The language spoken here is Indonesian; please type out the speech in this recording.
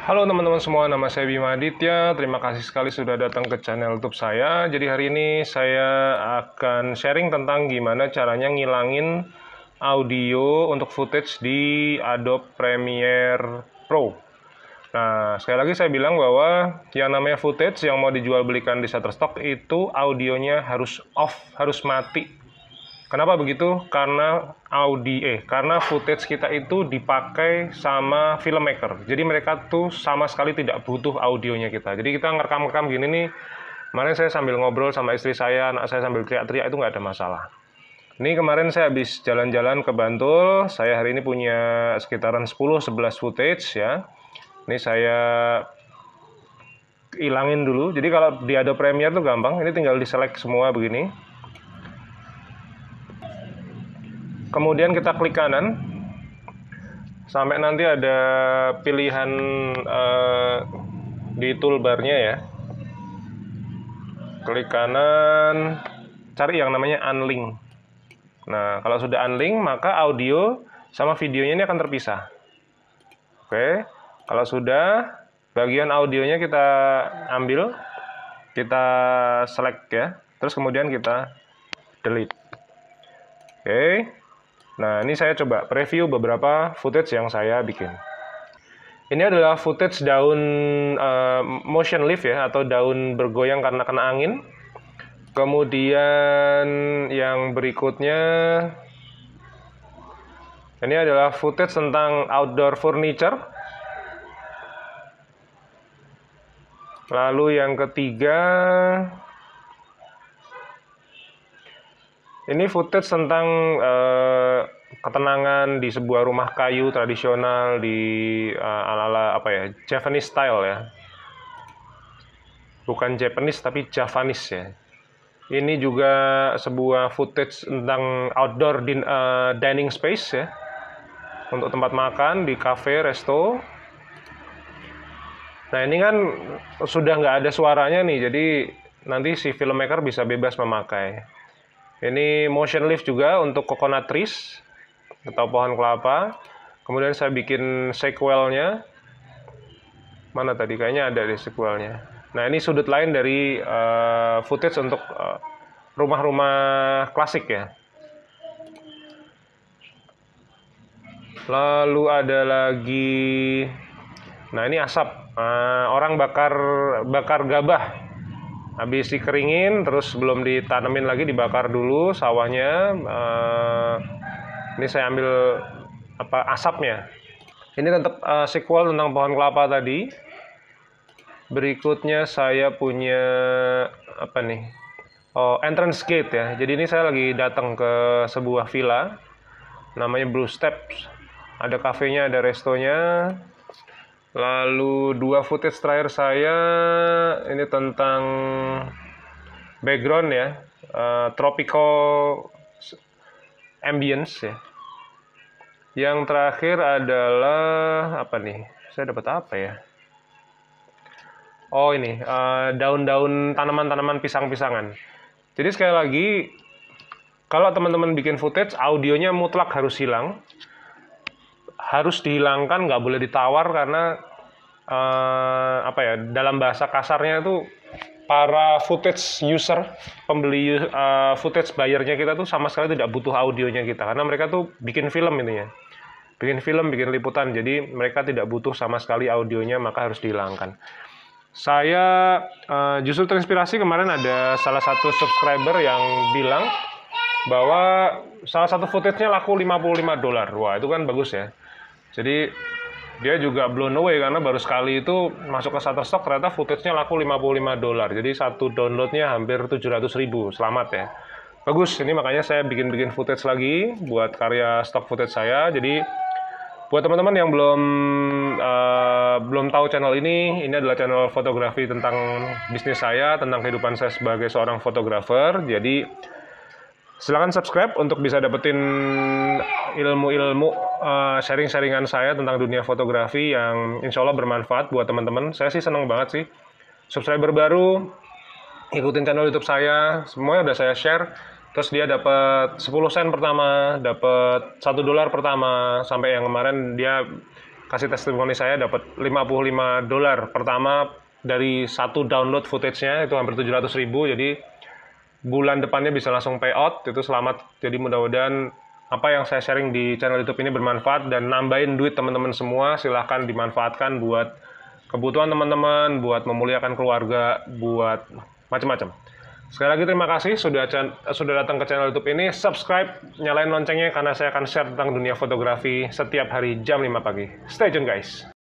Halo teman-teman semua, nama saya Bima Aditya. Terima kasih sekali sudah datang ke channel YouTube saya. Jadi hari ini saya akan sharing tentang gimana caranya ngilangin audio untuk footage di Adobe Premiere Pro. Nah, sekali lagi saya bilang bahwa yang namanya footage yang mau dijual belikan di Shutterstock itu audionya harus off, harus mati. Kenapa begitu? Karena Audi eh karena footage kita itu dipakai sama filmmaker. Jadi mereka tuh sama sekali tidak butuh audionya kita. Jadi kita ngerekam-rekam gini nih. Kemarin saya sambil ngobrol sama istri saya, anak saya sambil teriak-teriak itu nggak ada masalah. Ini kemarin saya habis jalan-jalan ke Bantul, saya hari ini punya sekitaran 10-11 footage ya. Ini saya hilangin dulu. Jadi kalau di Adobe Premiere tuh gampang, ini tinggal di semua begini kemudian kita klik kanan sampai nanti ada pilihan uh, di toolbarnya ya klik kanan cari yang namanya unlink nah kalau sudah unlink maka audio sama videonya ini akan terpisah oke kalau sudah bagian audionya kita ambil kita select ya terus kemudian kita delete oke okay. Nah, ini saya coba preview beberapa footage yang saya bikin. Ini adalah footage daun uh, motion leaf ya, atau daun bergoyang karena kena angin. Kemudian yang berikutnya, ini adalah footage tentang outdoor furniture. Lalu yang ketiga, Ini footage tentang uh, ketenangan di sebuah rumah kayu tradisional di uh, ala-ala apa ya Japanese style ya. Bukan Japanese tapi Javanese ya. Ini juga sebuah footage tentang outdoor din, uh, dining space ya. Untuk tempat makan di cafe, resto. Nah ini kan sudah nggak ada suaranya nih, jadi nanti si filmmaker bisa bebas memakai. Ini motion leaf juga untuk coconut trees atau pohon kelapa. Kemudian saya bikin sequelnya. Mana tadi kayaknya ada di sequelnya. Nah ini sudut lain dari uh, footage untuk eh, rumah-rumah klasik ya. Lalu ada lagi, nah ini asap. Uh, orang bakar bakar gabah habis dikeringin terus belum ditanemin lagi dibakar dulu sawahnya uh, ini saya ambil apa asapnya ini tetap uh, sequel tentang pohon kelapa tadi berikutnya saya punya apa nih oh entrance gate ya jadi ini saya lagi datang ke sebuah villa namanya Blue Steps ada kafenya ada restonya Lalu dua footage terakhir saya ini tentang background ya, uh, tropical ambience ya. Yang terakhir adalah apa nih? Saya dapat apa ya? Oh ini daun eh, daun-daun tanaman-tanaman pisang-pisangan. Jadi sekali lagi kalau teman-teman bikin footage audionya mutlak harus hilang harus dihilangkan nggak boleh ditawar karena uh, apa ya dalam bahasa kasarnya itu para footage user pembeli uh, footage bayarnya kita tuh sama sekali tidak butuh audionya kita karena mereka tuh bikin film ini ya, bikin film bikin liputan jadi mereka tidak butuh sama sekali audionya maka harus dihilangkan saya uh, justru terinspirasi kemarin ada salah satu subscriber yang bilang bahwa salah satu footage-nya laku 55 dolar. Wah, itu kan bagus ya jadi dia juga blown away karena baru sekali itu masuk ke Shutterstock ternyata footage-nya laku 55 dolar. Jadi satu downloadnya hampir 700 ribu. Selamat ya. Bagus, ini makanya saya bikin-bikin footage lagi buat karya stock footage saya. Jadi buat teman-teman yang belum uh, belum tahu channel ini, ini adalah channel fotografi tentang bisnis saya, tentang kehidupan saya sebagai seorang fotografer. Jadi Silahkan subscribe untuk bisa dapetin ilmu-ilmu uh, sharing-sharingan saya tentang dunia fotografi yang insya Allah bermanfaat buat teman-teman. Saya sih seneng banget sih. Subscriber baru, ikutin channel YouTube saya, semuanya udah saya share. Terus dia dapat 10 sen pertama, dapat 1 dolar pertama, sampai yang kemarin dia kasih testimoni saya dapat 55 dolar pertama dari satu download footage-nya itu hampir 700 ribu jadi bulan depannya bisa langsung payout itu selamat jadi mudah-mudahan apa yang saya sharing di channel YouTube ini bermanfaat dan nambahin duit teman-teman semua silahkan dimanfaatkan buat kebutuhan teman-teman buat memuliakan keluarga buat macam-macam sekali lagi terima kasih sudah sudah datang ke channel YouTube ini subscribe nyalain loncengnya karena saya akan share tentang dunia fotografi setiap hari jam 5 pagi stay tune guys